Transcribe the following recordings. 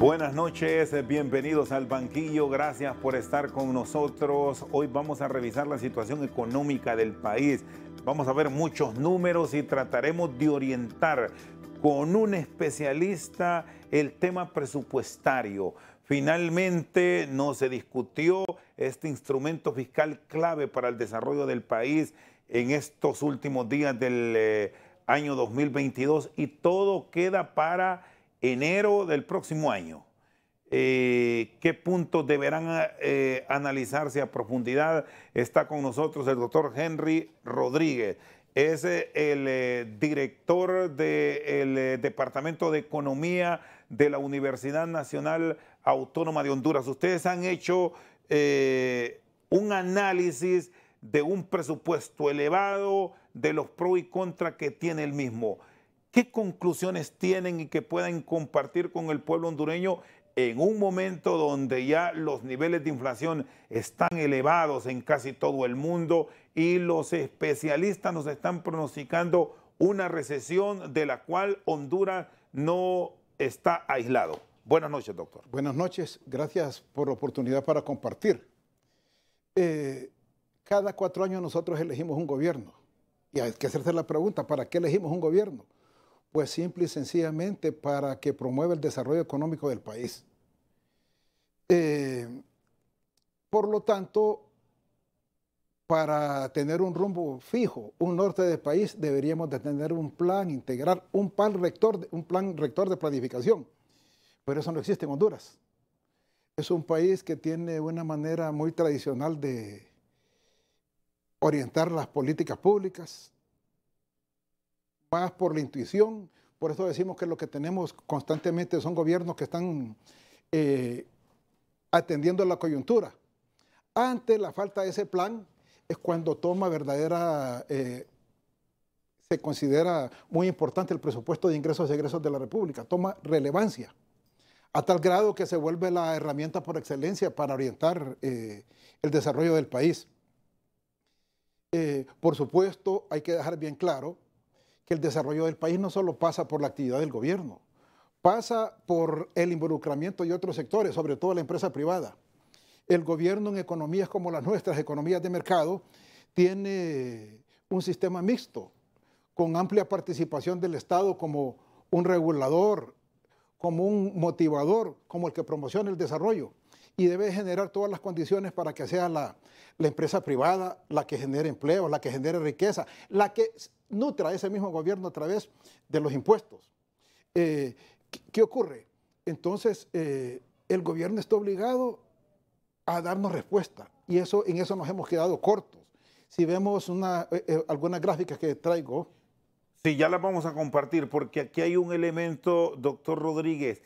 Buenas noches, bienvenidos al banquillo, gracias por estar con nosotros. Hoy vamos a revisar la situación económica del país, vamos a ver muchos números y trataremos de orientar con un especialista el tema presupuestario. Finalmente no se discutió este instrumento fiscal clave para el desarrollo del país en estos últimos días del eh, año 2022 y todo queda para enero del próximo año. Eh, qué puntos deberán eh, analizarse a profundidad. Está con nosotros el doctor Henry Rodríguez, es el eh, director del eh, Departamento de Economía de la Universidad Nacional Autónoma de Honduras. Ustedes han hecho eh, un análisis de un presupuesto elevado, de los pro y contras que tiene el mismo. ¿Qué conclusiones tienen y que pueden compartir con el pueblo hondureño en un momento donde ya los niveles de inflación están elevados en casi todo el mundo y los especialistas nos están pronosticando una recesión de la cual Honduras no está aislado. Buenas noches, doctor. Buenas noches, gracias por la oportunidad para compartir. Eh, cada cuatro años nosotros elegimos un gobierno. Y hay que hacerse la pregunta, ¿para qué elegimos un gobierno? Pues simple y sencillamente para que promueva el desarrollo económico del país. Eh, por lo tanto, para tener un rumbo fijo, un norte del país, deberíamos de tener un plan, integrar un plan rector, un plan rector de planificación. Pero eso no existe en Honduras. Es un país que tiene una manera muy tradicional de orientar las políticas públicas, más por la intuición. Por eso decimos que lo que tenemos constantemente son gobiernos que están eh, atendiendo la coyuntura. Ante la falta de ese plan, es cuando toma verdadera, eh, se considera muy importante el presupuesto de ingresos y egresos de la República, toma relevancia, a tal grado que se vuelve la herramienta por excelencia para orientar eh, el desarrollo del país. Eh, por supuesto, hay que dejar bien claro que el desarrollo del país no solo pasa por la actividad del gobierno, pasa por el involucramiento de otros sectores, sobre todo la empresa privada. El gobierno en economías como las nuestras, economías de mercado, tiene un sistema mixto, con amplia participación del Estado como un regulador, como un motivador, como el que promociona el desarrollo. Y debe generar todas las condiciones para que sea la, empresa privada la que genere empleo, la que genere riqueza, la que nutra ese mismo gobierno a través de los impuestos. Eh, ¿qué, ocurre? Entonces, eh, el gobierno está obligado a darnos respuesta. Y eso, en eso nos hemos quedado cortos. Si vemos una, eh, eh, algunas gráficas que traigo. Sí, ya la vamos a compartir porque aquí hay un elemento, doctor Rodríguez.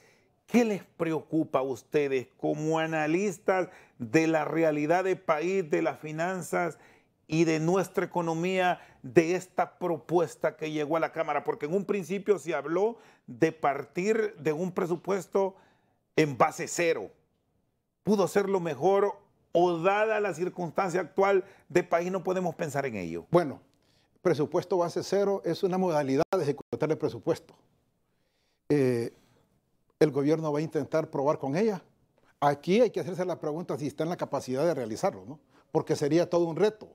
¿Qué les preocupa a ustedes como analistas de la realidad del país, de las finanzas y de nuestra economía, de esta propuesta que llegó a la Cámara? Porque en un principio se habló de partir de un presupuesto en base cero, pudo ser lo mejor o dada la circunstancia actual de país no podemos pensar en ello? Bueno, presupuesto base cero es una modalidad de ejecutar el presupuesto. Eh, el gobierno va a intentar probar con ella. Aquí hay que hacerse la pregunta si está en la capacidad de realizarlo, ¿no? Porque sería todo un reto.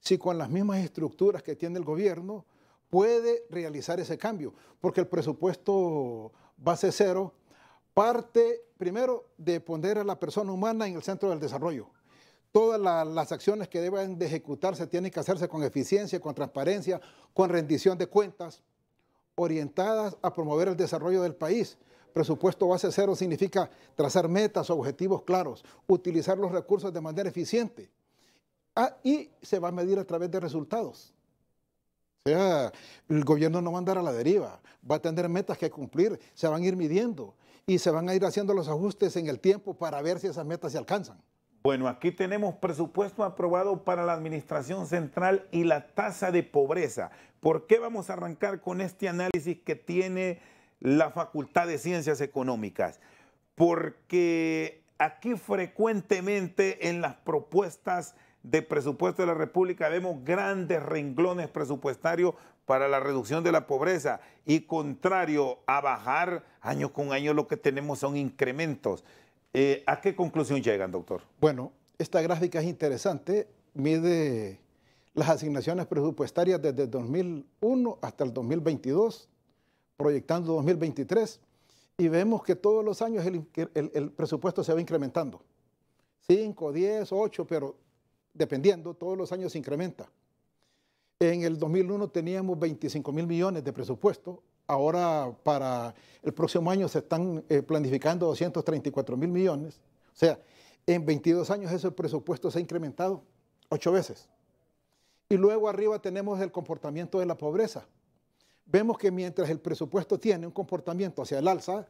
Si con las mismas estructuras que tiene el gobierno puede realizar ese cambio, porque el presupuesto base cero parte, primero, de poner a la persona humana en el centro del desarrollo. Todas las acciones que deben de ejecutarse tienen que hacerse con eficiencia, con transparencia, con rendición de cuentas, orientadas a promover el desarrollo del país. Presupuesto base cero significa trazar metas, o objetivos claros, utilizar los recursos de manera eficiente. Ah, y se va a medir a través de resultados. O sea, el gobierno no va a andar a la deriva, va a tener metas que cumplir, se van a ir midiendo y se van a ir haciendo los ajustes en el tiempo para ver si esas metas se alcanzan. Bueno, aquí tenemos presupuesto aprobado para la Administración Central y la tasa de pobreza. ¿Por qué vamos a arrancar con este análisis que tiene la Facultad de Ciencias Económicas? Porque aquí frecuentemente en las propuestas de presupuesto de la República vemos grandes renglones presupuestarios para la reducción de la pobreza y contrario a bajar año con año lo que tenemos son incrementos. Eh, ¿A qué conclusión llegan, doctor? Bueno, esta gráfica es interesante, mide las asignaciones presupuestarias desde 2001 hasta el 2022, proyectando 2023, y vemos que todos los años el, el presupuesto se va incrementando. 5, 10, 8, pero dependiendo, todos los años se incrementa. En el 2001 teníamos 25 mil millones de presupuesto. Ahora para el próximo año se están eh, planificando 234 mil millones. O sea, en 22 años ese presupuesto se ha incrementado ocho veces. Y luego arriba tenemos el comportamiento de la pobreza. Vemos que mientras el presupuesto tiene un comportamiento hacia el alza,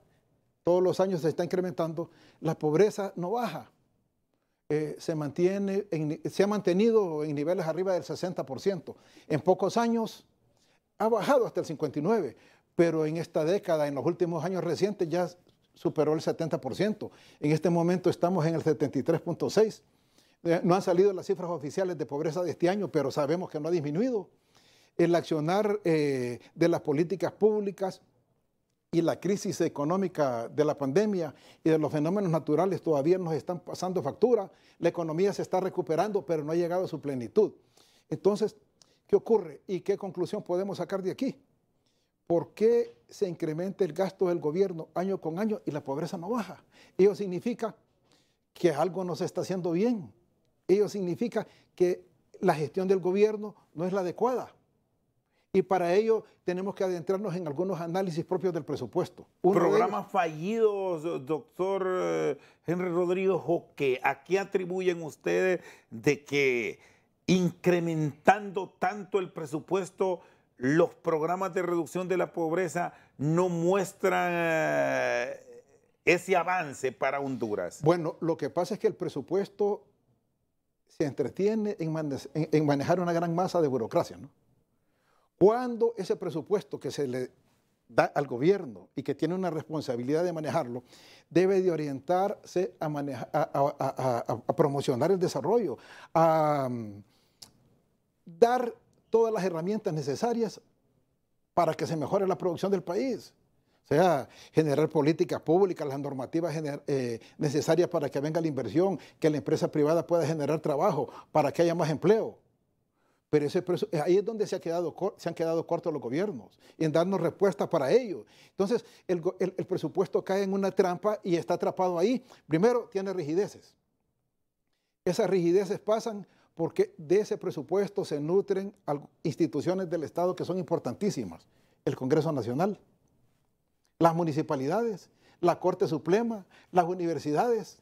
todos los años se está incrementando, la pobreza no baja. Eh, se, mantiene se ha mantenido en niveles arriba del 60%. En pocos años ha bajado hasta el 59%, pero en esta década, en los últimos años recientes, ya superó el 70%. En este momento estamos en el 73.6%. Eh, no han salido las cifras oficiales de pobreza de este año, pero sabemos que no ha disminuido. El accionar eh, de las políticas públicas y la crisis económica de la pandemia y de los fenómenos naturales todavía nos están pasando factura. La economía se está recuperando, pero no ha llegado a su plenitud. Entonces, ¿qué ocurre y qué conclusión podemos sacar de aquí? ¿Por qué se incrementa el gasto del gobierno año con año y la pobreza no baja? Ello significa que algo no se está haciendo bien. Ello significa que la gestión del gobierno no es la adecuada. Y para ello tenemos que adentrarnos en algunos análisis propios del presupuesto. un Programas fallido fallidos, doctor eh, Henry Rodríguez Joque. ¿A qué atribuyen ustedes de que incrementando tanto el presupuesto los programas de reducción de la pobreza no muestran eh, ese avance para Honduras? Bueno, lo que pasa es que el presupuesto se entretiene en manejar una gran masa de burocracia, ¿no? cuando ese presupuesto que se le da al gobierno y que tiene una responsabilidad de manejarlo, debe de orientarse a, a, promocionar el desarrollo, a mm, dar todas las herramientas necesarias para que se mejore la producción del país. O sea, generar políticas públicas, las normativas eh, necesarias para que venga la inversión, que la empresa privada pueda generar trabajo, para que haya más empleo. Pero eh, ahí es donde se, ha quedado, se han quedado cortos los gobiernos, en darnos respuesta para ello. Entonces, el, el, presupuesto cae en una trampa y está atrapado ahí. Primero, tiene rigideces. Esas rigideces pasan porque de ese presupuesto se nutren instituciones del Estado que son importantísimas. El Congreso Nacional, las municipalidades, la Corte Suprema, las universidades,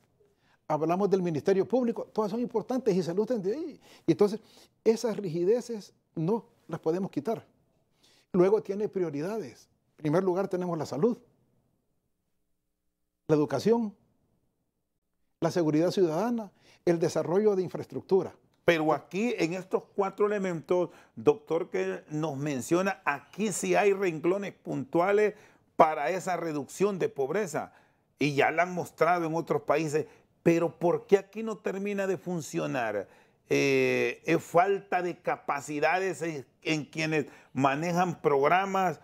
hablamos del Ministerio Público, todas son importantes y se y de ahí. Entonces, esas rigideces no las podemos quitar. Luego tiene prioridades. En primer lugar tenemos la salud, la educación, la seguridad ciudadana, el desarrollo de infraestructura. Pero aquí, en estos cuatro elementos, doctor, que nos menciona, aquí sí hay renglones puntuales para esa reducción de pobreza. Y ya la han mostrado en otros países. Pero ¿por qué aquí no termina de funcionar? Eh, ¿Es falta de capacidades en, quienes manejan programas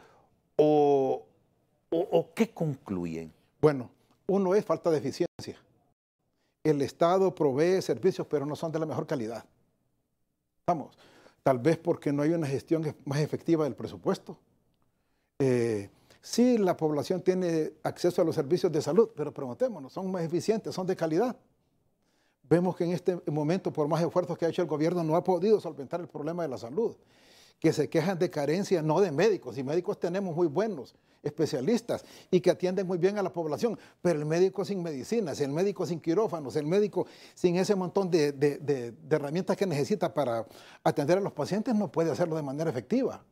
o, qué concluyen? Bueno, uno es falta de eficiencia. El Estado provee servicios, pero no son de la mejor calidad. Vamos, tal vez porque no hay una gestión más efectiva del presupuesto. Eh, Sí, la población tiene acceso a los servicios de salud, pero preguntémonos, ¿son más eficientes? ¿Son de calidad? Vemos que en este momento, por más esfuerzos que ha hecho el gobierno, no ha podido solventar el problema de la salud. Que se quejan de carencia, no de médicos, y médicos tenemos muy buenos especialistas y que atienden muy bien a la población, pero el médico sin medicinas, el médico sin quirófanos, el médico sin ese montón de, de herramientas que necesita para atender a los pacientes no puede hacerlo de manera efectiva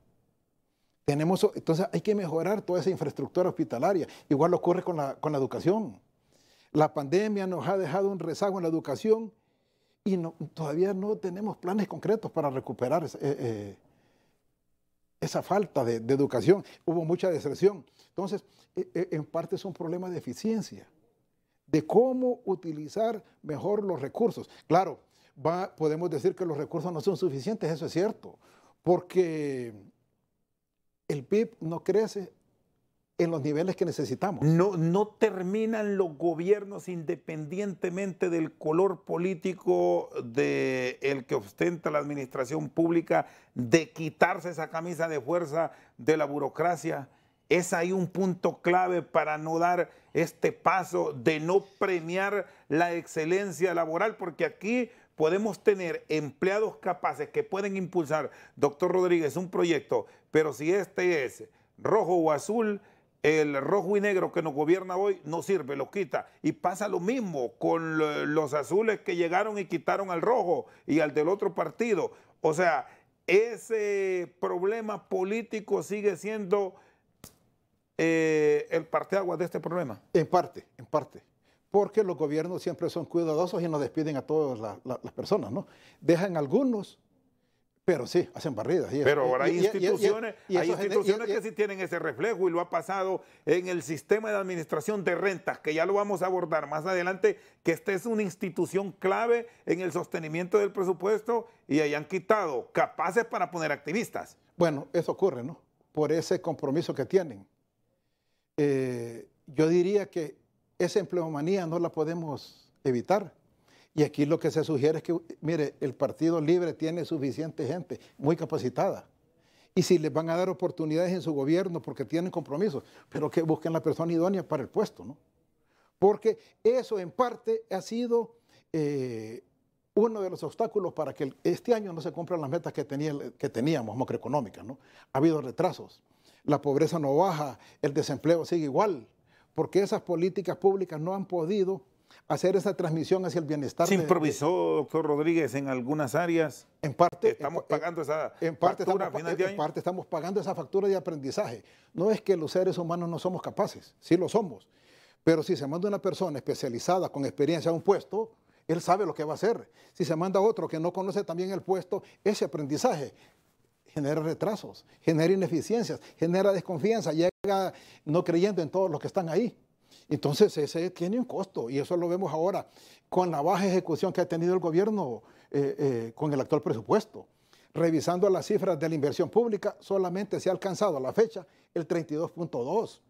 entonces hay que mejorar toda esa infraestructura hospitalaria. Igual ocurre con la, educación. La pandemia nos ha dejado un rezago en la educación y todavía no tenemos planes concretos para recuperar esa, eh, eh, falta de, educación. Hubo mucha deserción. Entonces, e, e, en parte es un problema de eficiencia, de cómo utilizar mejor los recursos. Claro, podemos decir que los recursos no son suficientes, eso es cierto, porque el PIB no crece en los niveles que necesitamos. No, terminan los gobiernos independientemente del color político del que ostenta la administración pública de quitarse esa camisa de fuerza de la burocracia. Es ahí un punto clave para no dar este paso de no premiar la excelencia laboral, porque aquí podemos tener empleados capaces que pueden impulsar, doctor Rodríguez, un proyecto, pero si este es rojo o azul, el rojo y negro que nos gobierna hoy no sirve, lo quita. Y pasa lo mismo con los azules que llegaron y quitaron al rojo y al del otro partido. O sea, ese problema político sigue siendo eh, el parteaguas de este problema. En parte, en parte porque los gobiernos siempre son cuidadosos y no despiden a todas las personas, ¿no? Dejan algunos, pero sí, hacen barridas. Y pero ahora hay instituciones, instituciones que sí tienen ese reflejo y lo ha pasado en el sistema de administración de rentas, que ya lo vamos a abordar más adelante, que esta es una institución clave en el sostenimiento del presupuesto y hayan quitado capaces para poner activistas. Bueno, eso ocurre, ¿no? Por ese compromiso que tienen. Eh, yo diría que esa empleomanía no la podemos evitar. Y aquí lo que se sugiere es que, mire, el Partido Libre tiene suficiente gente muy capacitada. Y si les van a dar oportunidades en su gobierno porque tienen compromisos, pero que busquen la persona idónea para el puesto, ¿no? Porque eso en parte ha sido eh, uno de los obstáculos para que este año no se cumplan las metas que, tenía, que teníamos macroeconómicas, ¿no? Ha habido retrasos, la pobreza no baja, el desempleo sigue igual, porque esas políticas públicas no han podido hacer esa transmisión hacia el bienestar. ¿Se improvisó, doctor Rodríguez, en algunas áreas? En parte. Estamos pagando esa factura de En parte estamos pagando esa factura de aprendizaje. No es que los seres humanos no somos capaces, sí lo somos. Pero si se manda una persona especializada con experiencia a un puesto, él sabe lo que va a hacer. Si se manda a otro que no conoce también el puesto, ese aprendizaje genera retrasos, genera ineficiencias, genera desconfianza no creyendo en todos los que están ahí. Entonces ese tiene un costo y eso lo vemos ahora con la baja ejecución que ha tenido el gobierno eh, eh, con el actual presupuesto. Revisando las cifras de la inversión pública, solamente se ha alcanzado a la fecha el 32.2.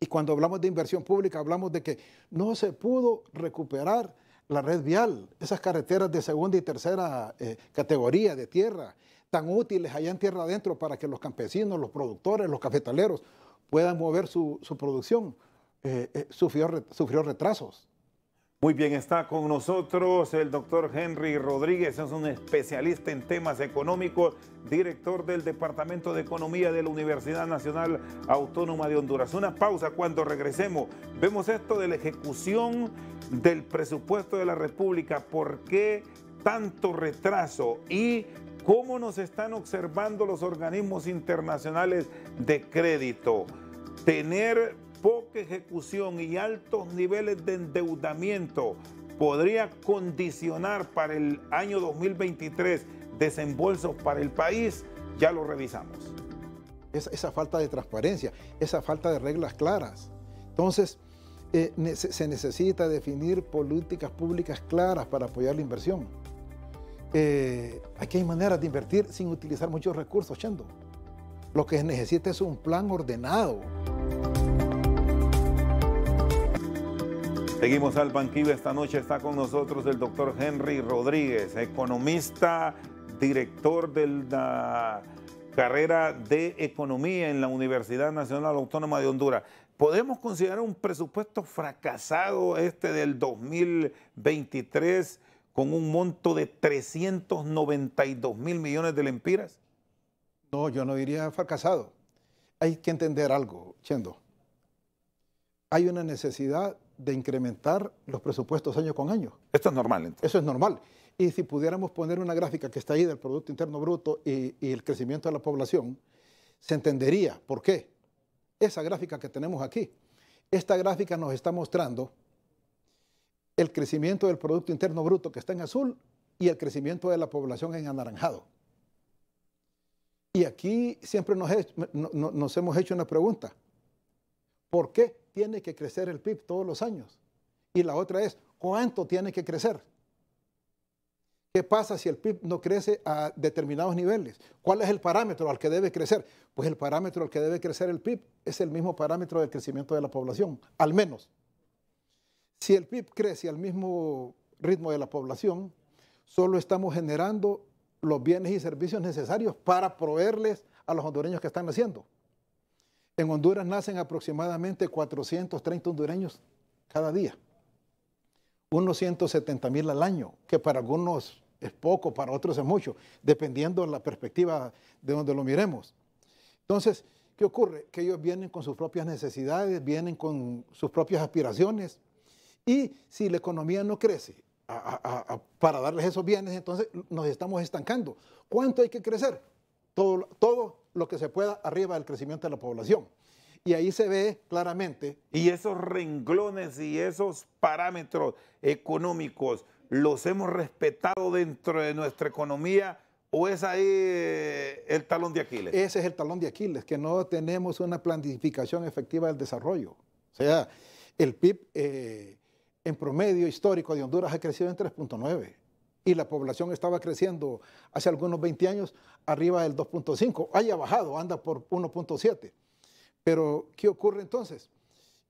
Y cuando hablamos de inversión pública, hablamos de que no se pudo recuperar la red vial, esas carreteras de segunda y tercera eh, categoría de tierra, tan útiles allá en tierra adentro para que los campesinos, los productores, los cafetaleros puedan mover su, producción. Eh, eh, sufrió, sufrió retrasos. Muy bien, está con nosotros el doctor Henry Rodríguez, es un especialista en temas económicos, director del Departamento de Economía de la Universidad Nacional Autónoma de Honduras. Una pausa cuando regresemos. Vemos esto de la ejecución del presupuesto de la República, por qué tanto retraso y cómo nos están observando los organismos internacionales de crédito. Tener poca ejecución y altos niveles de endeudamiento podría condicionar para el año 2023 desembolsos para el país, ya lo revisamos. Esa, falta de transparencia, esa falta de reglas claras. Entonces, eh, se necesita definir políticas públicas claras para apoyar la inversión eh, aquí hay maneras de invertir sin utilizar muchos recursos, Chendo. Lo que se necesita es un plan ordenado. Seguimos al banquillo. Esta noche está con nosotros el doctor Henry Rodríguez, economista, director de la carrera de economía en la Universidad Nacional Autónoma de Honduras. ¿Podemos considerar un presupuesto fracasado este del 2023? con un monto de 392 mil millones de lempiras? No, yo no diría fracasado. Hay que entender algo, Chendo. Hay una necesidad de incrementar los presupuestos año con año. Esto es normal, entonces. Eso es normal. Y si pudiéramos poner una gráfica que está ahí del Producto Interno Bruto y, y el crecimiento de la población, se entendería por qué. Esa gráfica que tenemos aquí, esta gráfica nos está mostrando el crecimiento del Producto Interno Bruto, que está en azul, y el crecimiento de la población en anaranjado. Y aquí siempre nos, nos hemos hecho una pregunta. ¿Por qué tiene que crecer el PIB todos los años? Y la otra es, ¿cuánto tiene que crecer? ¿Qué pasa si el PIB no crece a determinados niveles? ¿Cuál es el parámetro al que debe crecer? Pues el parámetro al que debe crecer el PIB es el mismo parámetro del crecimiento de la población, al menos. Si el PIB crece al mismo ritmo de la población, solo estamos generando los bienes y servicios necesarios para proveerles a los hondureños que están naciendo. En Honduras nacen aproximadamente 430 hondureños cada día, unos 170 mil al año, que para algunos es poco, para otros es mucho, dependiendo de la perspectiva de donde lo miremos. Entonces, ¿qué ocurre? Que ellos vienen con sus propias necesidades, vienen con sus propias aspiraciones, y si la economía no crece para darles esos bienes, entonces nos estamos estancando. ¿Cuánto hay que crecer? Todo, todo lo que se pueda arriba del crecimiento de la población. Y ahí se ve claramente. Y esos renglones y esos parámetros económicos, ¿los hemos respetado dentro de nuestra economía? ¿O es ahí eh, el talón de Aquiles? Ese es el talón de Aquiles, que no tenemos una planificación efectiva del desarrollo. O sea, el PIB eh, en promedio histórico de Honduras ha crecido en 3.9 y la población estaba creciendo hace algunos 20 años arriba del 2.5, haya bajado, anda por 1.7. Pero, ¿qué ocurre entonces?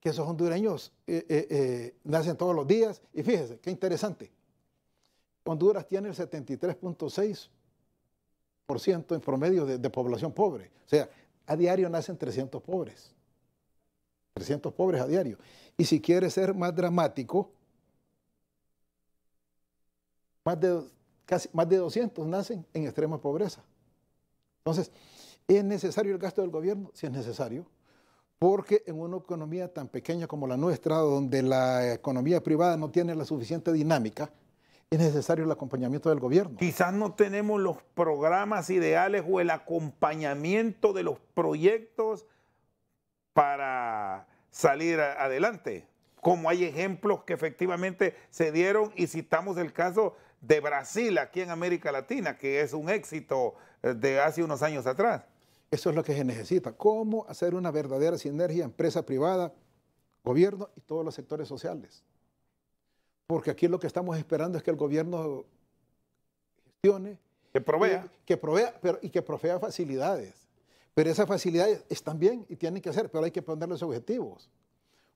Que esos hondureños eh, eh, eh, nacen todos los días y fíjese, qué interesante. Honduras tiene el 73.6% en promedio de población pobre, o sea, a diario nacen 300 pobres. 300 pobres a diario. Y si quiere ser más dramático, más de, casi, más de 200 nacen en extrema pobreza. Entonces, ¿es necesario el gasto del gobierno? sí es necesario, porque en una economía tan pequeña como la nuestra, donde la economía privada no tiene la suficiente dinámica, es necesario el acompañamiento del gobierno. Quizás no tenemos los programas ideales o el acompañamiento de los proyectos para salir adelante, como hay ejemplos que efectivamente se dieron y citamos el caso de Brasil aquí en América Latina, que es un éxito eh, de hace unos años atrás. Eso es lo que se necesita, cómo hacer una verdadera sinergia empresa privada, gobierno y todos los sectores sociales. Porque aquí lo que estamos esperando es que el gobierno gestione. Que provea. que provea, pero, y que provea facilidades. Pero esas facilidades están bien y tienen que ser, pero hay que poner los objetivos.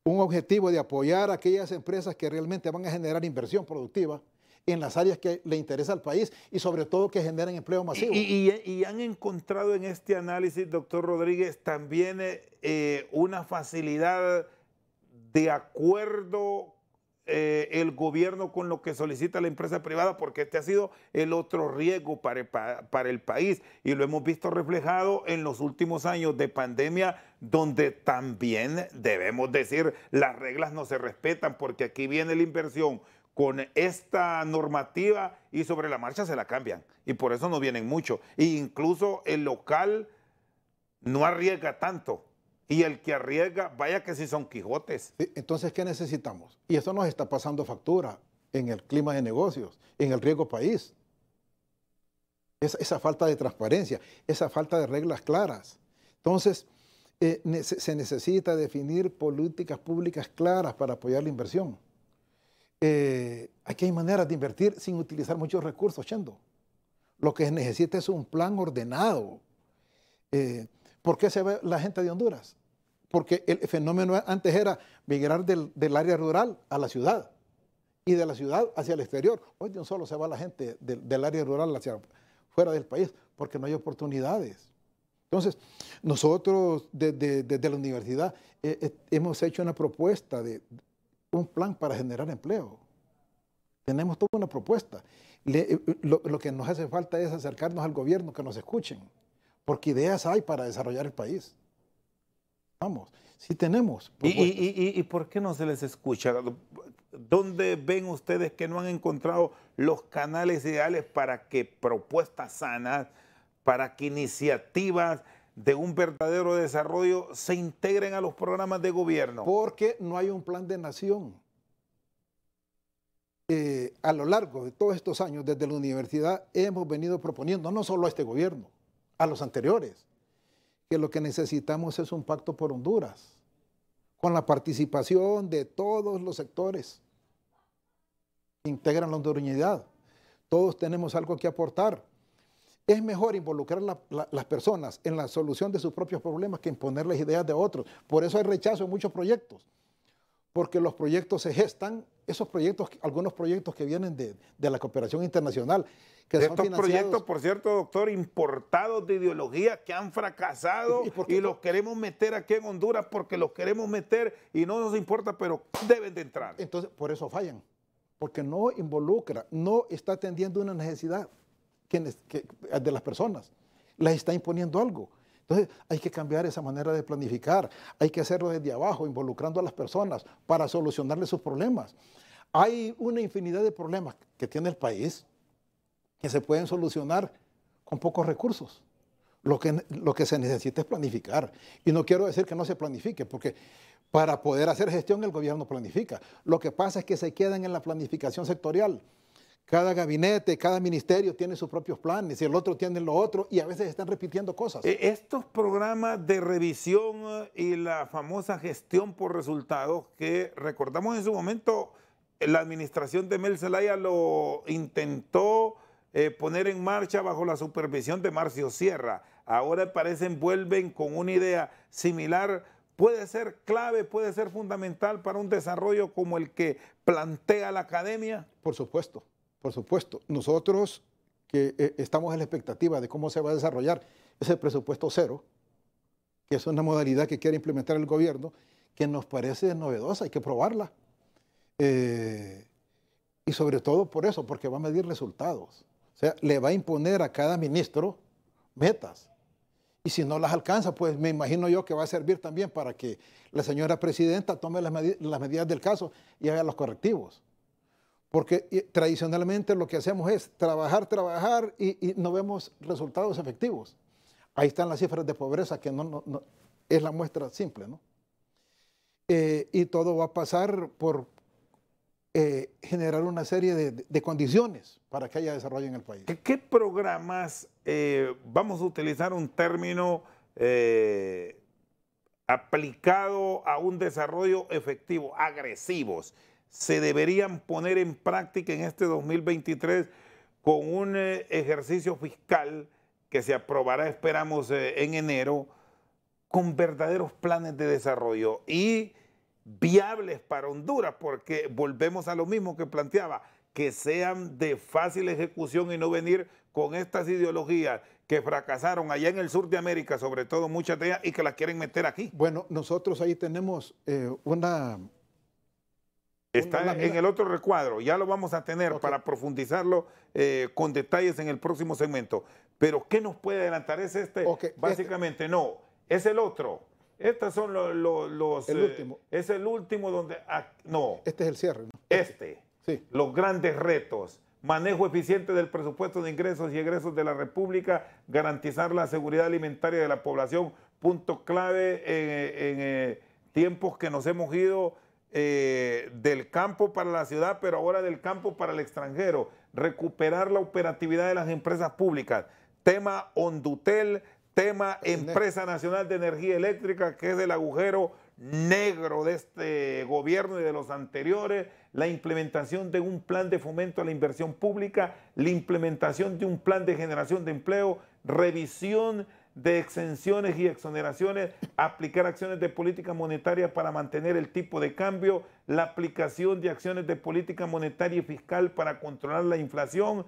Un objetivo de apoyar a aquellas empresas que realmente van a generar inversión productiva en las áreas que le interesa al país y sobre todo que generen empleo masivo. Y, han encontrado en este análisis, doctor Rodríguez, también eh, eh, una facilidad de acuerdo eh, el gobierno con lo que solicita la empresa privada, porque este ha sido el otro riesgo para el, para el país y lo hemos visto reflejado en los últimos años de pandemia, donde también debemos decir las reglas no se respetan, porque aquí viene la inversión con esta normativa y sobre la marcha se la cambian. Y por eso no vienen mucho. E incluso el local no arriesga tanto y el que arriesga, vaya que si son Quijotes. Entonces, ¿qué necesitamos? Y eso nos está pasando factura en el clima de negocios, en el riesgo país. Esa, falta de transparencia, esa falta de reglas claras. Entonces, eh, se necesita definir políticas públicas claras para apoyar la inversión. Eh, aquí hay maneras de invertir sin utilizar muchos recursos, Chendo. Lo que se necesita es un plan ordenado. Eh, ¿Por qué se ve la gente de Honduras? porque el fenómeno antes era migrar del, área rural a la ciudad y de la ciudad hacia el exterior. Hoy no solo se va la gente del, área rural hacia fuera del país porque no hay oportunidades. Entonces, nosotros desde, la universidad eh, eh, hemos hecho una propuesta de un plan para generar empleo. Tenemos toda una propuesta. Eh, lo que nos hace falta es acercarnos al gobierno, que nos escuchen, porque ideas hay para desarrollar el país. Vamos, si tenemos. ¿Y, y, por qué no se les escucha? ¿Dónde ven ustedes que no han encontrado los canales ideales para que propuestas sanas, para que iniciativas de un verdadero desarrollo se integren a los programas de gobierno? Porque no hay un plan de nación. Eh, a lo largo de todos estos años, desde la universidad, hemos venido proponiendo, no solo a este gobierno, a los anteriores, que lo que necesitamos es un pacto por Honduras, con la participación de todos los sectores que integran la hondureñidad. Todos tenemos algo que aportar. Es mejor involucrar a las personas en la solución de sus propios problemas que imponerles ideas de otros. Por eso hay rechazo en muchos proyectos porque los proyectos se gestan, esos proyectos, algunos proyectos que vienen de, la cooperación internacional. Que son estos proyectos, por cierto, doctor, importados de ideología que han fracasado y, los queremos meter aquí en Honduras porque los queremos meter y no nos importa, pero deben de entrar. Entonces, por eso fallan, porque no involucra, no está atendiendo una necesidad de las personas, les está imponiendo algo entonces hay que cambiar esa manera de planificar, hay que hacerlo desde abajo, involucrando a las personas para solucionarles sus problemas. Hay una infinidad de problemas que tiene el país que se pueden solucionar con pocos recursos. Lo que, lo que se necesita es planificar. Y no quiero decir que no se planifique, porque para poder hacer gestión el gobierno planifica. Lo que pasa es que se quedan en la planificación sectorial. Cada gabinete, cada ministerio tiene sus propios planes y el otro tiene lo otro y a veces están repitiendo cosas. E-, estos programas de revisión eh, y la famosa gestión por resultados que recordamos en su momento, la administración de Mel Zelaya lo intentó eh, poner en marcha bajo la supervisión de Marcio Sierra. Ahora parecen vuelven con una idea similar. Puede ser clave, puede ser fundamental para un desarrollo como el que plantea la academia. Por supuesto. Por supuesto, nosotros que eh, estamos en la expectativa de cómo se va a desarrollar ese presupuesto cero, que es una modalidad que quiere implementar el gobierno, que nos parece novedosa, hay que probarla. Eh, y sobre todo por eso, porque va a medir resultados. O sea, le va a imponer a cada ministro metas. Y si no las alcanza, pues me imagino yo que va a servir también para que la señora presidenta tome las medidas del caso y haga los correctivos. Porque eh, tradicionalmente lo que hacemos es trabajar, trabajar y, no vemos resultados efectivos. Ahí están las cifras de pobreza, que no, es la muestra simple, ¿no? Eh, y todo va a pasar por eh, generar una serie de, condiciones para que haya desarrollo en el país. ¿Qué, programas, vamos a utilizar un término aplicado a un desarrollo efectivo, agresivos? se deberían poner en práctica en este 2023 con un eh, ejercicio fiscal que se aprobará, esperamos, eh, en enero, con verdaderos planes de desarrollo y viables para Honduras, porque volvemos a lo mismo que planteaba, que sean de fácil ejecución y no venir con estas ideologías que fracasaron allá en el sur de América, sobre todo muchas de ellas, y que las quieren meter aquí. Bueno, nosotros ahí tenemos eh, una Está en el otro recuadro, ya lo vamos a tener para profundizarlo eh, con detalles en el próximo segmento. Pero ¿qué nos puede adelantar? ¿Es este? este. Básicamente no, es el otro. Estos son los... los, eh, Es el último donde... Ah, no. Este es el cierre. Este. este. Los grandes retos. Manejo eficiente del presupuesto de ingresos y egresos de la República. Garantizar la seguridad alimentaria de la población. Punto clave eh, en tiempos que nos hemos ido eh, del campo para la ciudad, pero ahora del campo para el extranjero, recuperar la operatividad de las empresas públicas, tema Ondutel, tema Empresa Nacional de Energía Eléctrica, que es el agujero negro de este gobierno y de los anteriores, la implementación de un plan de fomento a la inversión pública, la implementación de un plan de generación de empleo, revisión de exenciones y exoneraciones, aplicar acciones de política monetaria para mantener el tipo de cambio, la aplicación de acciones de política monetaria y fiscal para controlar la inflación,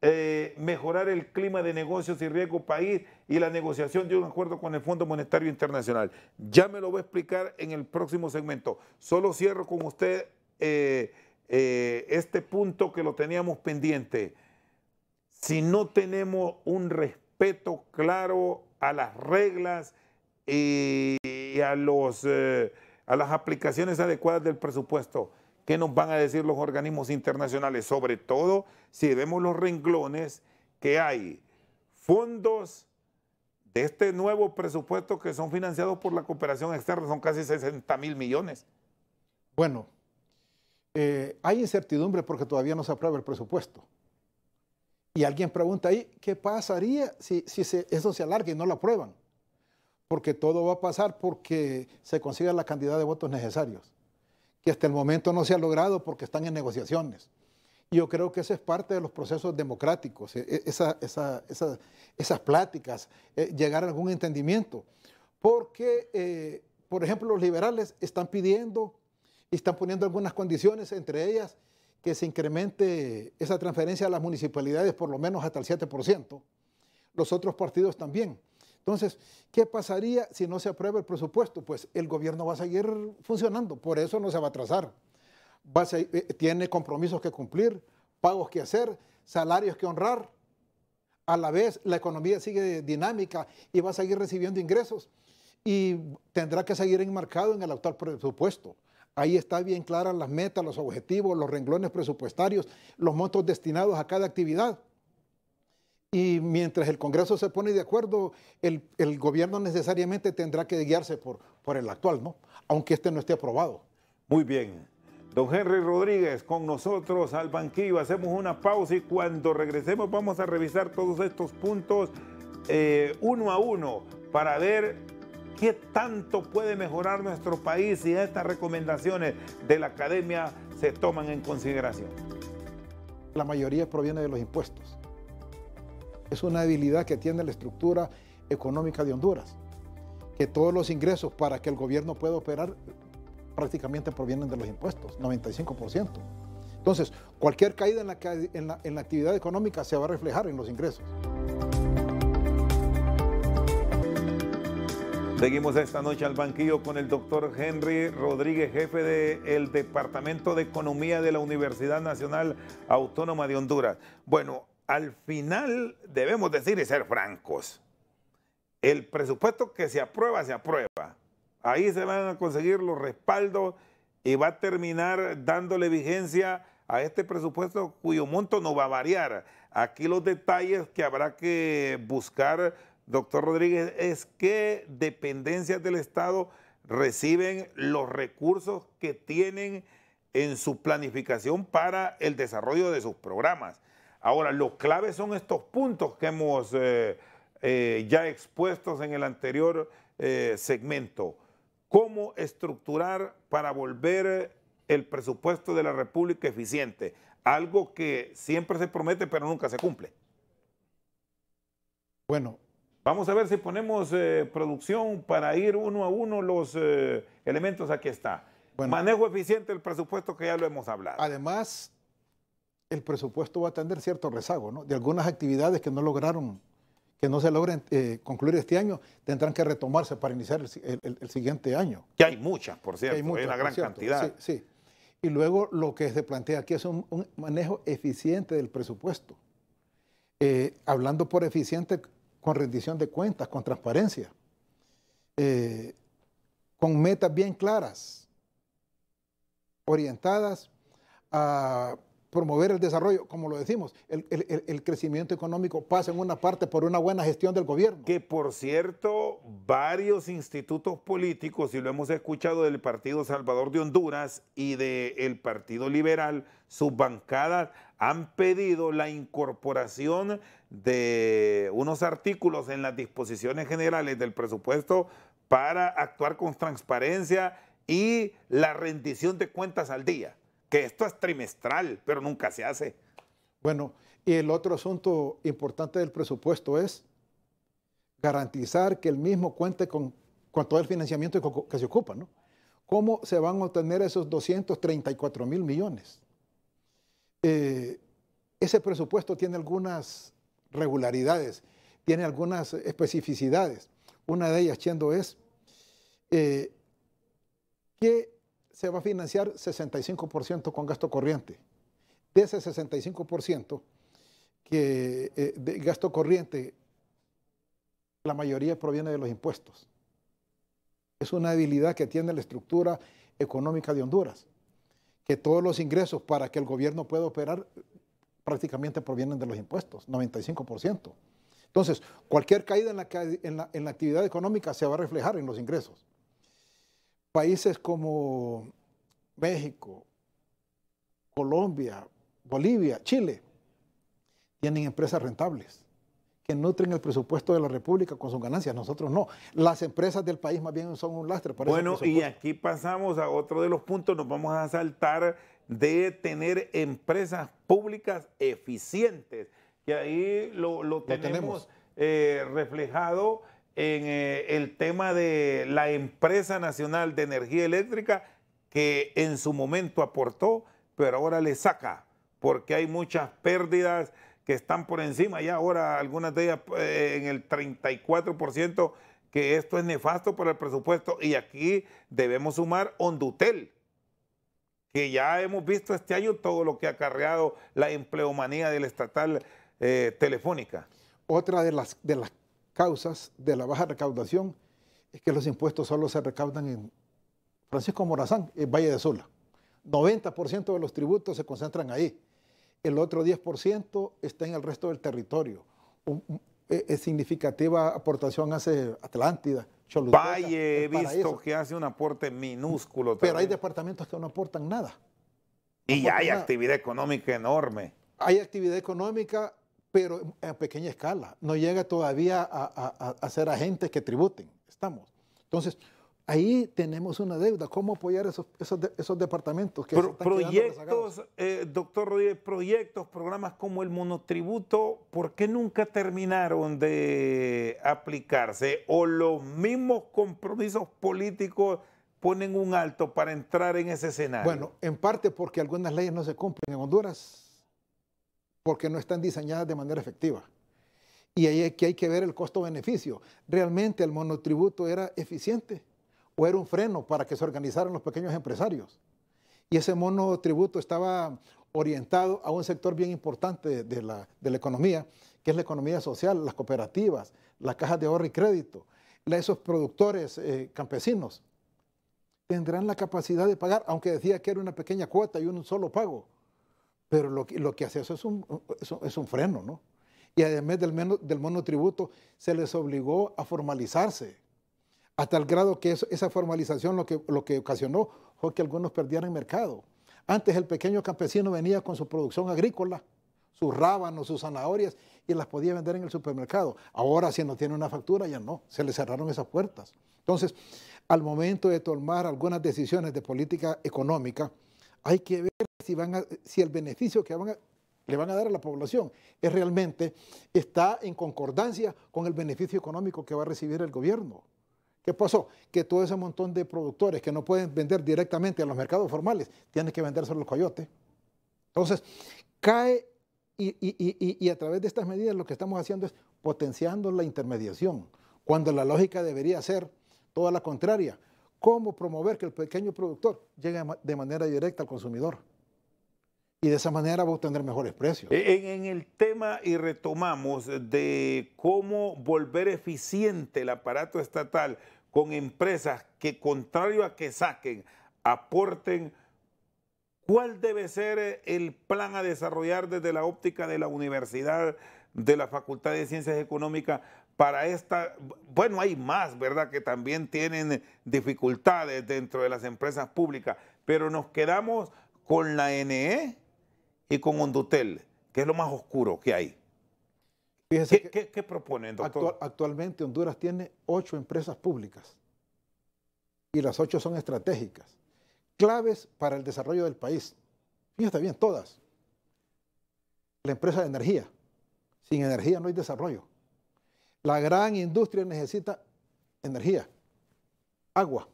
eh, mejorar el clima de negocios y riesgo país y la negociación de un acuerdo con el Fondo Monetario Internacional. Ya me lo voy a explicar en el próximo segmento. Solo cierro con usted eh, eh, este punto que lo teníamos pendiente. Si no tenemos un respeto claro a las reglas y, a, los, eh, a las aplicaciones adecuadas del presupuesto. ¿Qué nos van a decir los organismos internacionales? Sobre todo si vemos los renglones que hay fondos de este nuevo presupuesto que son financiados por la cooperación externa, son casi 60 mil millones. Bueno, eh, hay incertidumbre porque todavía no se aprueba el presupuesto. Y alguien pregunta ahí, ¿qué pasaría si, si eso se alarga y no lo aprueban? Porque todo va a pasar porque se consiga la cantidad de votos necesarios, que hasta el momento no se ha logrado porque están en negociaciones. Yo creo que eso es parte de los procesos democráticos, e, e, esas pláticas, eh, llegar a algún entendimiento. Porque, eh, por ejemplo, los liberales están pidiendo y están poniendo algunas condiciones, entre ellas que se incremente esa transferencia a las municipalidades por lo menos hasta el 7%, los otros partidos también. Entonces, ¿qué pasaría si no se aprueba el presupuesto? Pues el gobierno va a seguir funcionando, por eso no se va a atrasar. Eh, tiene compromisos que cumplir, pagos que hacer, salarios que honrar. A la vez, la economía sigue dinámica y va a seguir recibiendo ingresos y tendrá que seguir enmarcado en el actual presupuesto. Ahí están bien claras las metas, los objetivos, los renglones presupuestarios, los montos destinados a cada actividad. Y mientras el Congreso se pone de acuerdo, el, gobierno necesariamente tendrá que guiarse por, el actual, ¿no? Aunque este no esté aprobado. Muy bien. Don Henry Rodríguez, con nosotros al banquillo. Hacemos una pausa y cuando regresemos vamos a revisar todos estos puntos eh, uno a uno para ver qué tanto puede mejorar nuestro país si estas recomendaciones de la academia se toman en consideración? La mayoría proviene de los impuestos. Es una debilidad que tiene la estructura económica de Honduras, que todos los ingresos para que el gobierno pueda operar prácticamente provienen de los impuestos, 95%. Entonces, cualquier caída en la, en la actividad económica se va a reflejar en los ingresos. Seguimos esta noche al banquillo con el doctor Henry Rodríguez, jefe del Departamento de Economía de la Universidad Nacional Autónoma de Honduras. Bueno, al final debemos decir y ser francos. El presupuesto que se aprueba, se aprueba. Ahí se van a conseguir los respaldos y va a terminar dándole vigencia a este presupuesto cuyo monto no va a variar. Aquí los detalles que habrá que buscar doctor Rodríguez, es que dependencias del Estado reciben los recursos que tienen en su planificación para el desarrollo de sus programas. Ahora, lo clave son estos puntos que hemos eh, eh, ya expuestos en el anterior eh, segmento. ¿Cómo estructurar para volver el presupuesto de la República eficiente? Algo que siempre se promete pero nunca se cumple. Bueno, Vamos a ver si ponemos eh, producción para ir uno a uno los eh, elementos. Aquí está. Manejo eficiente del presupuesto que ya lo hemos hablado. Además, el presupuesto va a tener cierto rezago, ¿no? De algunas actividades que no lograron, que no se logren eh, concluir este año, tendrán que retomarse para iniciar el, siguiente año. Que hay muchas, por cierto, hay, una gran cantidad. Sí, sí. Y luego lo que se plantea aquí es un manejo eficiente del presupuesto. hablando por eficiente, con rendición de cuentas, con transparencia, eh, con metas bien claras, orientadas a promover el desarrollo, como lo decimos, el, crecimiento económico pasa en una parte por una buena gestión del gobierno. Que por cierto, varios institutos políticos, y lo hemos escuchado del Partido Salvador de Honduras y del Partido Liberal, sus bancadas han pedido la incorporación de unos artículos en las disposiciones generales del presupuesto para actuar con transparencia y la rendición de cuentas al día, que esto es trimestral, pero nunca se hace. Bueno, y el otro asunto importante del presupuesto es garantizar que el mismo cuente con, todo el financiamiento que, se ocupa, ¿no? ¿Cómo se van a obtener esos 234 mil millones? Eh, ese presupuesto tiene algunas regularidades, tiene algunas especificidades. Una de ellas, Chendo, es eh, que se va a financiar 65% con gasto corriente. De ese 65% que, eh, de gasto corriente, la mayoría proviene de los impuestos. Es una debilidad que tiene la estructura económica de Honduras que todos los ingresos para que el gobierno pueda operar prácticamente provienen de los impuestos, 95%. Entonces, cualquier caída en la, en actividad económica se va a reflejar en los ingresos. Países como México, Colombia, Bolivia, Chile, tienen empresas rentables que nutren el presupuesto de la República con sus ganancias. Nosotros no. Las empresas del país más bien son un lastre para Bueno, y aquí pasamos a otro de los puntos. Nos vamos a saltar de tener empresas públicas eficientes, Y ahí lo, tenemos, eh, reflejado en eh, el tema de la empresa nacional de energía eléctrica, que en su momento aportó, pero ahora le saca, porque hay muchas pérdidas que están por encima ya ahora, algunas de ellas eh, en el 34%, que esto es nefasto para el presupuesto. Y aquí debemos sumar Ondutel, que ya hemos visto este año todo lo que ha acarreado la empleomanía del estatal eh, telefónica. Otra de las, de las causas de la baja recaudación es que los impuestos solo se recaudan en Francisco Morazán, en Valle de Sola. 90% de los tributos se concentran ahí el otro 10% está en el resto del territorio. E, es significativa aportación hace Atlántida, Choluteca. Valle, he visto que hace un aporte minúsculo. También. Pero hay departamentos que no aportan nada. y ya hay actividad económica enorme. Hay actividad económica, pero en pequeña escala. No llega todavía a, a, a ser agentes que tributen. Estamos. Entonces, Ahí tenemos una deuda. ¿Cómo apoyar esos, departamentos? Que están proyectos, eh, doctor Rodríguez, proyectos, programas como el monotributo, ¿por qué nunca terminaron de aplicarse? ¿O los mismos compromisos políticos ponen un alto para entrar en ese escenario? Bueno, en parte porque algunas leyes no se cumplen en Honduras, porque no están diseñadas de manera efectiva. Y ahí es que, hay que ver el costo-beneficio. ¿Realmente el monotributo era eficiente? o era un freno para que se organizaran los pequeños empresarios. Y ese monotributo estaba orientado a un sector bien importante de la, economía, que es la economía social, las cooperativas, las cajas de ahorro y crédito, esos productores eh, campesinos. Tendrán la capacidad de pagar, aunque decía que era una pequeña cuota y un solo pago. Pero lo, que hace eso es un, freno, ¿no? Y además del, del monotributo, se les obligó a formalizarse hasta el grado que esa formalización lo que, lo que ocasionó fue que algunos perdieran mercado. Antes el pequeño campesino venía con su producción agrícola, sus rábanos, sus zanahorias, y las podía vender en el supermercado. Ahora si no tiene una factura, ya no, se le cerraron esas puertas. Entonces, al momento de tomar algunas decisiones de política económica, hay que ver si, van si el beneficio que le van a dar a la población es realmente está en concordancia con el beneficio económico que va a recibir el gobierno. ¿Qué pasó? Que todo ese montón de productores que no pueden vender directamente a los mercados formales, tienen que venderse a los coyotes. Entonces, cae y, y, a través de estas medidas lo que estamos haciendo es potenciando la intermediación, cuando la lógica debería ser toda la contraria. ¿Cómo promover que el pequeño productor llegue de manera directa al consumidor? y de esa manera va a obtener mejores precios. E-, en, el tema, y retomamos, de cómo volver eficiente el aparato estatal con empresas que, contrario a que saquen, aporten, ¿cuál debe ser eh, el plan a desarrollar desde la óptica de la universidad, de la Facultad de Ciencias Económicas, para esta, bueno, hay más, ¿verdad?, que también tienen dificultades dentro de las empresas públicas, pero nos quedamos con la NE y con Hondutel, que es lo más oscuro que hay. ¿Qué, que proponen, doctor? actualmente Honduras tiene ocho empresas públicas y las ocho son estratégicas, claves para el desarrollo del país. Fíjate bien, todas. La empresa de energía. Sin energía no hay desarrollo. La gran industria necesita energía, agua,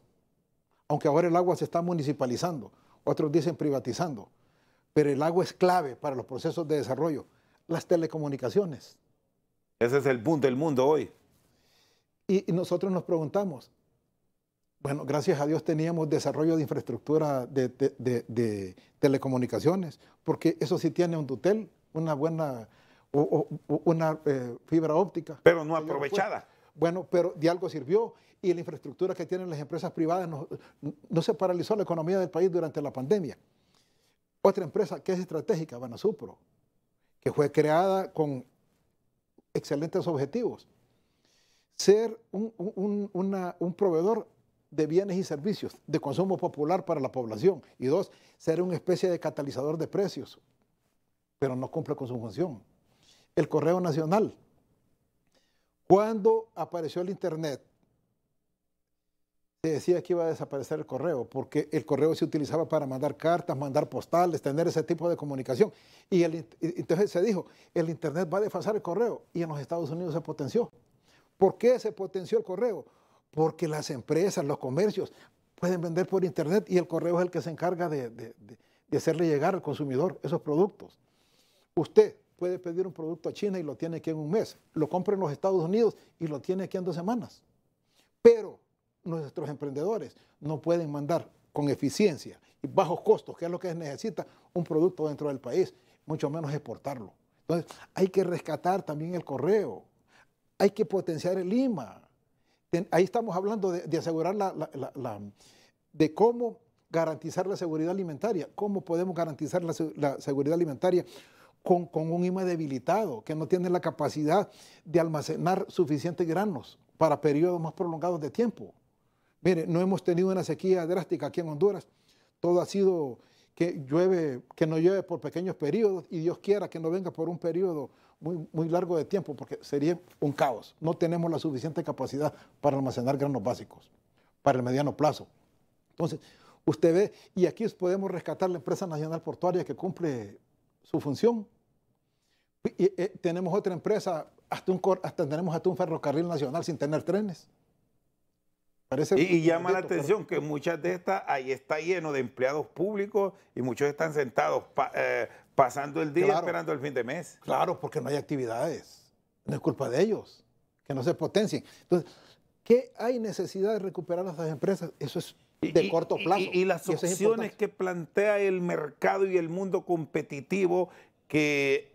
aunque ahora el agua se está municipalizando, otros dicen privatizando pero el agua es clave para los procesos de desarrollo. Las telecomunicaciones. Ese es el boom del mundo hoy. Y, nosotros nos preguntamos, bueno, gracias a Dios teníamos desarrollo de infraestructura de, telecomunicaciones, porque eso sí tiene un tutel, una buena una eh, fibra óptica. Pero no aprovechada. Bueno, pero de algo sirvió y la infraestructura que tienen las empresas privadas no se paralizó la economía del país durante la pandemia. Otra empresa que es estratégica, Banasupro, que fue creada con excelentes objetivos. Ser un, un proveedor de bienes y servicios de consumo popular para la población. Y dos, ser una especie de catalizador de precios, pero no cumple con su función. El Correo Nacional. Cuando apareció el Internet, decía que iba a desaparecer el correo, porque el correo se utilizaba para mandar cartas, mandar postales, tener ese tipo de comunicación. Y entonces se dijo, el Internet va a desfasar el correo, y en los Estados Unidos se potenció. ¿Por qué se potenció el correo? Porque las empresas, los comercios pueden vender por Internet y el correo es el que se encarga de, de hacerle llegar al consumidor esos productos. Usted puede pedir un producto a China y lo tiene aquí en un mes, lo compra en los Estados Unidos y lo tiene aquí en dos semanas. Pero nuestros emprendedores no pueden mandar con eficiencia y bajos costos, que es lo que necesita un producto dentro del país, mucho menos exportarlo. Entonces, hay que rescatar también el correo, hay que potenciar el IMA. Ahí estamos hablando de, asegurar la, de cómo garantizar la seguridad alimentaria, cómo podemos garantizar la, seguridad alimentaria con, con un IMA debilitado, que no tiene la capacidad de almacenar suficientes granos para periodos más prolongados de tiempo. Mire, no hemos tenido una sequía drástica aquí en Honduras. Todo ha sido que llueve, que no llueve por pequeños periodos y Dios quiera que no venga por un periodo muy, muy largo de tiempo porque sería un caos. No tenemos la suficiente capacidad para almacenar granos básicos para el mediano plazo. Entonces, usted ve, y aquí podemos rescatar la empresa nacional portuaria que cumple su función. Y, eh, tenemos otra empresa, hasta un, hasta, tenemos hasta un ferrocarril nacional sin tener trenes y, llama la atención que muchas de estas, ahí está lleno de empleados públicos y muchos están sentados eh, pasando el día esperando el fin de mes. Claro, porque no hay actividades. No es culpa de ellos, que no se potencien. Entonces, ¿qué hay necesidad de recuperar a las empresas? Eso es de corto plazo. Y, las opciones que plantea el mercado y el mundo competitivo, que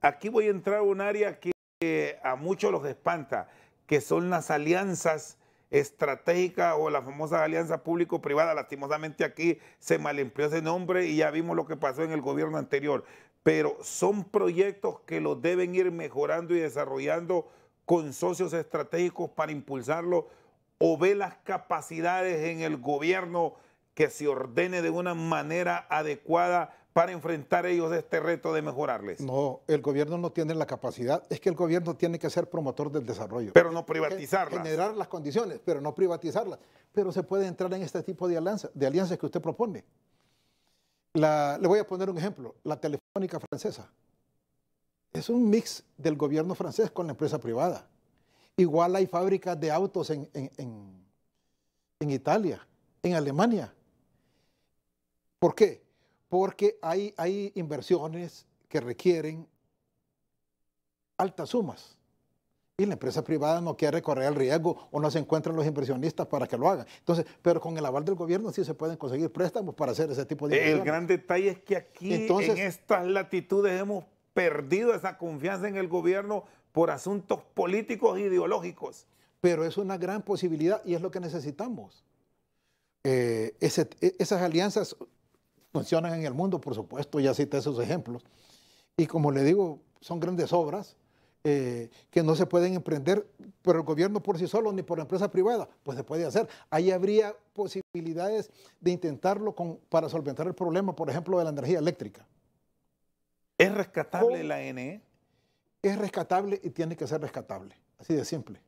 aquí voy a entrar a un área que a muchos los espanta, que son las alianzas estratégica o la famosa alianza público-privada. Lastimosamente aquí se malempleó ese nombre y ya vimos lo que pasó en el gobierno anterior. Pero son proyectos que lo deben ir mejorando y desarrollando con socios estratégicos para impulsarlo o ve las capacidades en el gobierno que se ordene de una manera adecuada para enfrentar ellos este reto de mejorarles? No, el gobierno no tiene la capacidad. Es que el gobierno tiene que ser promotor del desarrollo. Pero no privatizarlas. Generar las condiciones, pero no privatizarlas. Pero se puede entrar en este tipo de, alianzas que usted propone. le voy a poner un ejemplo. La telefónica francesa. Es un mix del gobierno francés con la empresa privada. Igual hay fábricas de autos en, en, en, en Italia, en Alemania. ¿Por qué? porque hay, hay inversiones que requieren altas sumas. Y la empresa privada no quiere correr el riesgo o no se encuentran los inversionistas para que lo hagan. Entonces, pero con el aval del gobierno sí se pueden conseguir préstamos para hacer ese tipo de inversiones. El gran detalle es que aquí, en estas latitudes, hemos perdido esa confianza en el gobierno por asuntos políticos e ideológicos. Pero es una gran posibilidad y es lo que necesitamos. Eh, e, esas alianzas funcionan en el mundo, por supuesto, ya cité esos ejemplos. Y como le digo, son grandes obras eh, que no se pueden emprender por el gobierno por sí solo ni por la empresa privada, pues se puede hacer. Ahí habría posibilidades de intentarlo para solventar el problema, por ejemplo, de la energía eléctrica. ¿Es rescatable la NE? Es rescatable y tiene que ser rescatable, así de simple.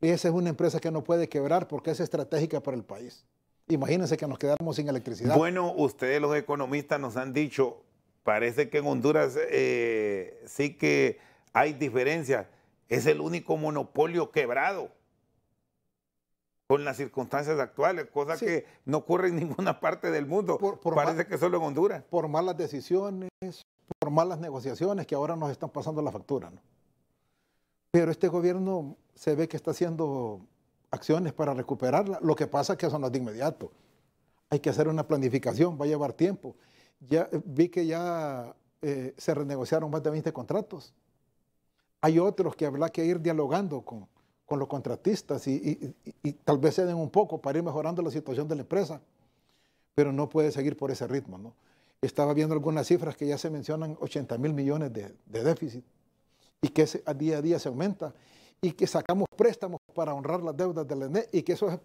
Esa es una empresa que no puede quebrar porque es estratégica para el país. Imagínense que nos quedáramos sin electricidad. Bueno, ustedes los economistas nos han dicho, parece que en Honduras eh, sí que hay diferencias. Es el único monopolio quebrado con las circunstancias actuales, cosa que no ocurre en ninguna parte del mundo. Parece que solo en Honduras. Por malas decisiones, por malas negociaciones que ahora nos están pasando la factura. Pero este gobierno se ve que está haciendo acciones para recuperarla. Lo que pasa es que eso no es de inmediato. Hay que hacer una planificación, va a llevar tiempo. Ya eh, vi que ya eh, se renegociaron más de 20 contratos. Hay otros que habrá que ir dialogando con, los contratistas y, tal vez ceden un poco para ir mejorando la situación de la empresa, pero no puede seguir por ese ritmo. ¿no? Estaba viendo algunas cifras que ya se mencionan 80 mil millones de, de déficit y que a día a día se aumenta y que sacamos préstamos para honrar las deudas del ENE y que eso es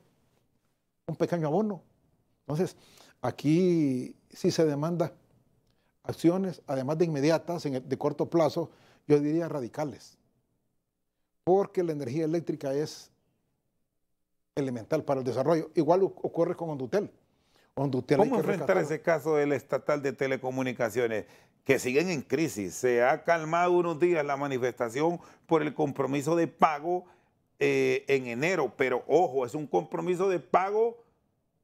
un pequeño abono. Entonces, aquí sí se demanda acciones, además de inmediatas, de corto plazo, yo diría radicales, porque la energía eléctrica es elemental para el desarrollo. Igual ocurre con Ondutel. ¿Cómo enfrentar ese caso del estatal de telecomunicaciones? que siguen en crisis. Se ha calmado unos días la manifestación por el compromiso de pago eh, en enero, pero ojo, es un compromiso de pago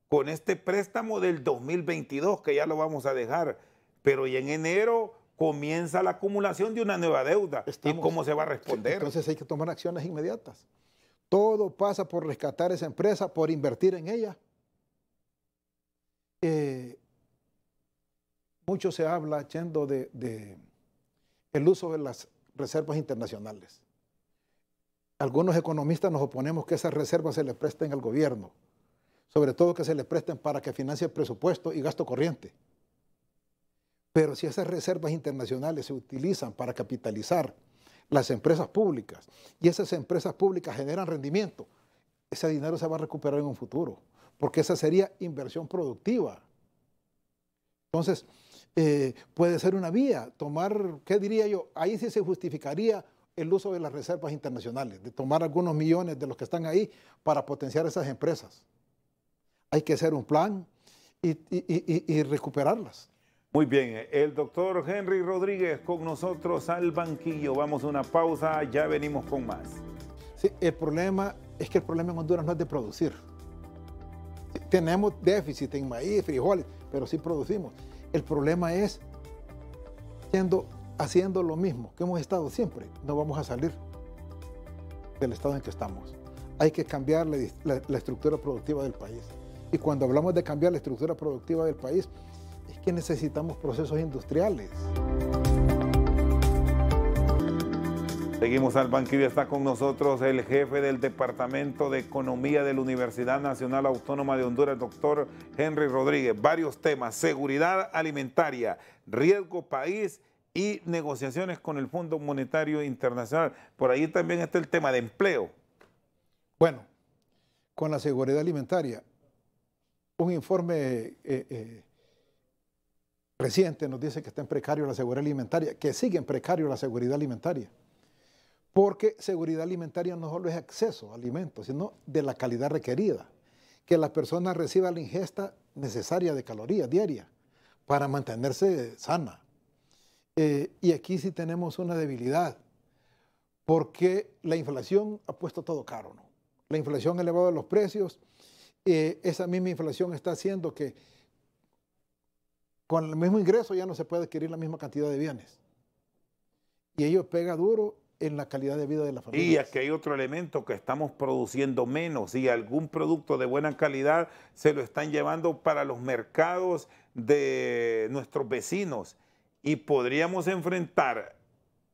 con este préstamo del 2022, que ya lo vamos a dejar, pero en enero comienza la acumulación de una nueva deuda. ¿Y cómo se va a responder? Entonces hay que tomar acciones inmediatas. Todo pasa por rescatar esa empresa, por invertir en ella. Eh, mucho se habla, Chendo, de, el uso de las reservas internacionales. Algunos economistas nos oponemos que esas reservas se le presten al gobierno, sobre todo que se le presten para que financie el presupuesto y gasto corriente. Pero si esas reservas internacionales se utilizan para capitalizar las empresas públicas y esas empresas públicas generan rendimiento, ese dinero se va a recuperar en un futuro, porque esa sería inversión productiva. Entonces, eh, puede ser una vía, tomar, ¿qué diría yo? Ahí sí se justificaría el uso de las reservas internacionales, de tomar algunos millones de los que están ahí para potenciar esas empresas. Hay que hacer un plan y, y recuperarlas. Muy bien, el doctor Henry Rodríguez con nosotros al banquillo. Vamos a una pausa, ya venimos con más. Sí, el problema es que el problema en Honduras no es de producir. Tenemos déficit en maíz, frijoles, pero sí producimos. El problema es haciendo lo mismo que hemos estado siempre, no vamos a salir del estado en que estamos. Hay que cambiar la estructura productiva del país. Y cuando hablamos de cambiar la estructura productiva del país, es que necesitamos procesos industriales. Seguimos al banquillo, está con nosotros el jefe del Departamento de Economía de la Universidad Nacional Autónoma de Honduras, el doctor Henry Rodríguez. Varios temas, seguridad alimentaria, riesgo país y negociaciones con el Fondo Monetario Internacional. Por ahí también está el tema de empleo. Bueno, con la seguridad alimentaria, un informe eh, eh, reciente nos dice que está en precario la seguridad alimentaria, que sigue en precario la seguridad alimentaria. Porque seguridad alimentaria no solo es acceso a alimentos, sino de la calidad requerida. Que la persona reciba la ingesta necesaria de calorías diarias para mantenerse sana. Eh, y aquí sí tenemos una debilidad, porque la inflación ha puesto todo caro, ¿no? La inflación ha elevado los precios, eh, esa misma inflación está haciendo que con el mismo ingreso ya no se puede adquirir la misma cantidad de bienes. Y ello pega duro en la calidad de vida de la familia. Y aquí hay otro elemento que estamos produciendo menos y algún producto de buena calidad se lo están llevando para los mercados de nuestros vecinos y podríamos enfrentar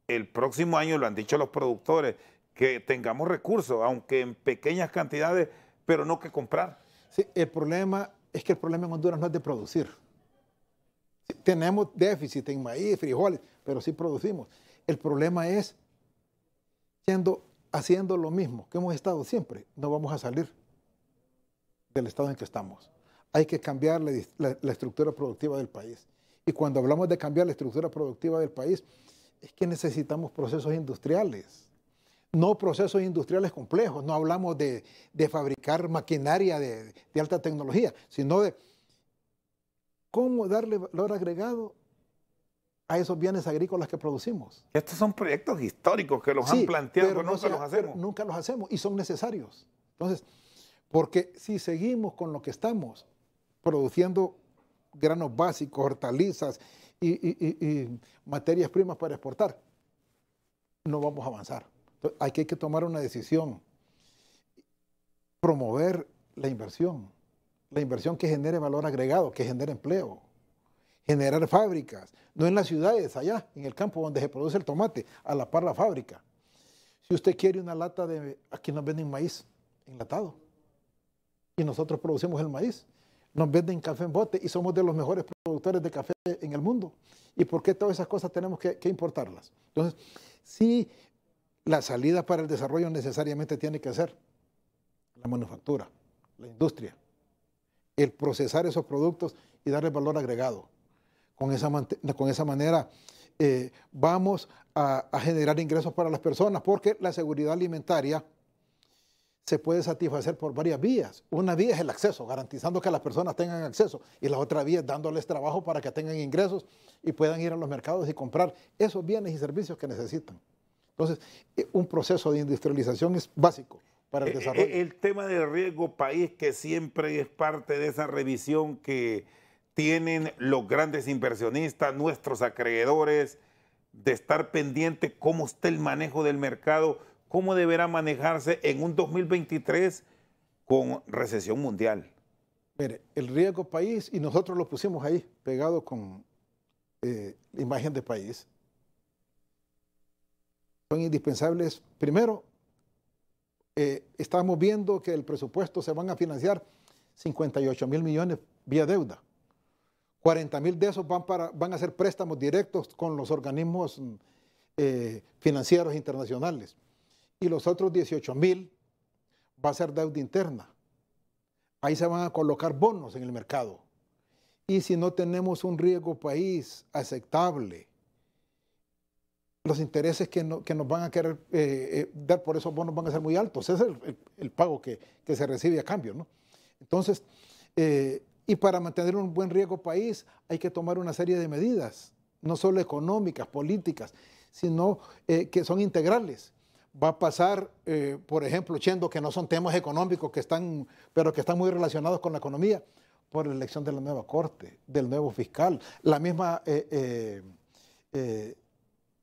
el próximo año, lo han dicho los productores, que tengamos recursos, aunque en pequeñas cantidades, pero no que comprar. Sí, el problema es que el problema en Honduras no es de producir. Tenemos déficit en maíz, frijoles, pero sí producimos. El problema es haciendo lo mismo que hemos estado siempre, no vamos a salir del estado en que estamos. Hay que cambiar la, estructura productiva del país. Y cuando hablamos de cambiar la estructura productiva del país, es que necesitamos procesos industriales no procesos industriales complejos, no hablamos de, fabricar maquinaria de, de, alta tecnología, sino de cómo darle valor agregado a esos bienes agrícolas que producimos. Estos son proyectos históricos que los han planteado, pero, nunca los hacemos. Nunca los hacemos y son necesarios. Entonces, porque si seguimos con lo que estamos, produciendo granos básicos, hortalizas y, y materias primas para exportar, no vamos a avanzar. Entonces, hay que tomar una decisión, promover la inversión, la inversión que genere valor agregado, que genere empleo generar fábricas, no en las ciudades, allá en el campo donde se produce el tomate, a la par la fábrica. Si usted quiere una lata de, aquí nos venden maíz enlatado y nosotros producimos el maíz, nos venden café en bote y somos de los mejores productores de café en el mundo. ¿Y por qué todas esas cosas tenemos que, importarlas? Entonces, sí, la salida para el desarrollo necesariamente tiene que ser la manufactura, la industria, el procesar esos productos y darle valor agregado. Con esa, con esa manera eh, vamos a, a generar ingresos para las personas porque la seguridad alimentaria se puede satisfacer por varias vías. Una vía es el acceso, garantizando que las personas tengan acceso, y la otra vía es dándoles trabajo para que tengan ingresos y puedan ir a los mercados y comprar esos bienes y servicios que necesitan. Entonces, eh, un proceso de industrialización es básico para el eh, desarrollo. El tema del riesgo país, que siempre es parte de esa revisión que tienen los grandes inversionistas, nuestros acreedores, de estar pendiente cómo está el manejo del mercado, cómo deberá manejarse en un 2023 con recesión mundial. Mire, el riesgo país, y nosotros lo pusimos ahí, pegado con la eh, imagen de país, son indispensables. Primero, eh, estamos viendo que el presupuesto se van a financiar 58 mil millones vía deuda. 40 mil de esos van, para, van a ser préstamos directos con los organismos eh, financieros internacionales. Y los otros 18 mil va a ser deuda interna. Ahí se van a colocar bonos en el mercado. Y si no tenemos un riesgo país aceptable, los intereses que, nos van a querer eh, eh, dar por esos bonos van a ser muy altos. Ese es el, pago que, se recibe a cambio. Entonces, y para mantener un buen riesgo país hay que tomar una serie de medidas, no solo económicas, políticas, sino eh, que son integrales. Va a pasar, eh, por ejemplo, Chendo, que no son temas económicos, que están, pero que están muy relacionados con la economía, por la elección de la nueva corte, del nuevo fiscal, la misma eh,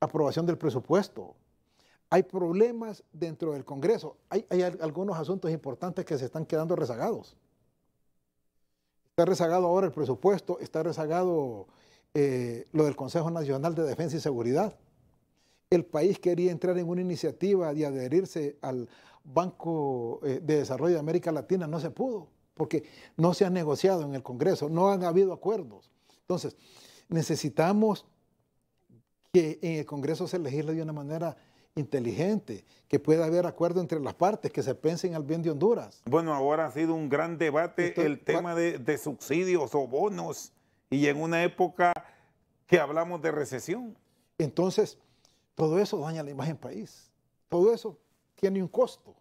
aprobación del presupuesto. Hay problemas dentro del Congreso, hay algunos asuntos importantes que se están quedando rezagados. Está rezagado ahora el presupuesto, está rezagado eh, lo del Consejo Nacional de Defensa y Seguridad. El país quería entrar en una iniciativa de adherirse al Banco eh, de Desarrollo de América Latina, no se pudo, porque no se ha negociado en el Congreso, no han habido acuerdos. Entonces, necesitamos que en el Congreso se legisle de una manera inteligente, que pueda haber acuerdo entre las partes, que se pensen al bien de Honduras. Bueno, ahora ha sido un gran debate el tema de, subsidios o bonos y en una época que hablamos de recesión. Entonces, todo eso daña la imagen país. Todo eso tiene un costo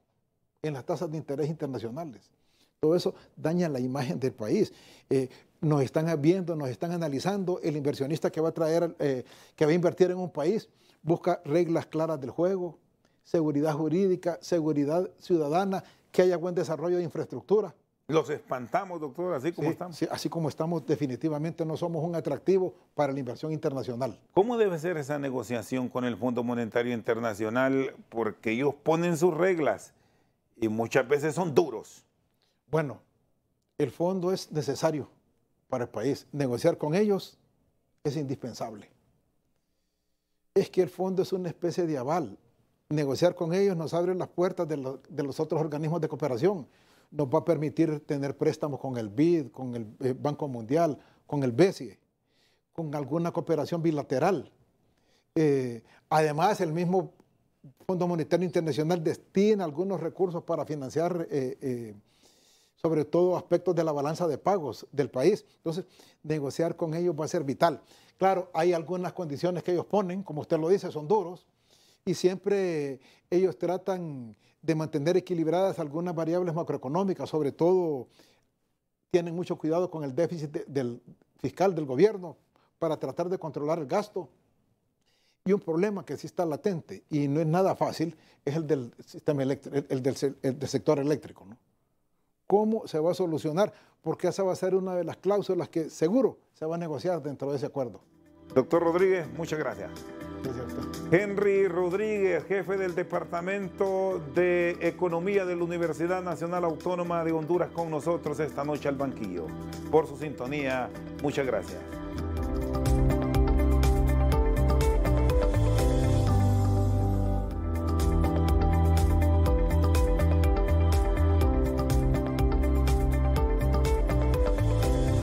en las tasas de interés internacionales. Todo eso daña la imagen del país. Eh, nos están viendo, nos están analizando el inversionista que va a traer, eh, que va a invertir en un país busca reglas claras del juego, seguridad jurídica, seguridad ciudadana, que haya buen desarrollo de infraestructura. Los espantamos, doctor, así como estamos. así como estamos, definitivamente no somos un atractivo para la inversión internacional. ¿Cómo debe ser esa negociación con el Fondo Monetario Internacional? Porque ellos ponen sus reglas y muchas veces son duros. Bueno, el fondo es necesario para el país. Negociar con ellos es indispensable es que el fondo es una especie de aval. Negociar con ellos nos abre las puertas de, los otros organismos de cooperación. Nos va a permitir tener préstamos con el BID, con el eh, Banco Mundial, con el BCE, con alguna cooperación bilateral. Eh, además, el mismo Fondo Monetario Internacional destina algunos recursos para financiar eh, sobre todo aspectos de la balanza de pagos del país. Entonces, negociar con ellos va a ser vital. Claro, hay algunas condiciones que ellos ponen, como usted lo dice, son duros, y siempre ellos tratan de mantener equilibradas algunas variables macroeconómicas, sobre todo tienen mucho cuidado con el déficit del fiscal del gobierno para tratar de controlar el gasto. Y un problema que sí está latente y no es nada fácil es el del sistema eléctrico, el del sector eléctrico, ¿no? cómo se va a solucionar, porque esa va a ser una de las cláusulas que seguro se va a negociar dentro de ese acuerdo. Doctor Rodríguez, muchas gracias. Henry Rodríguez, jefe del Departamento de Economía de la Universidad Nacional Autónoma de Honduras, con nosotros esta noche al banquillo. Por su sintonía, muchas gracias.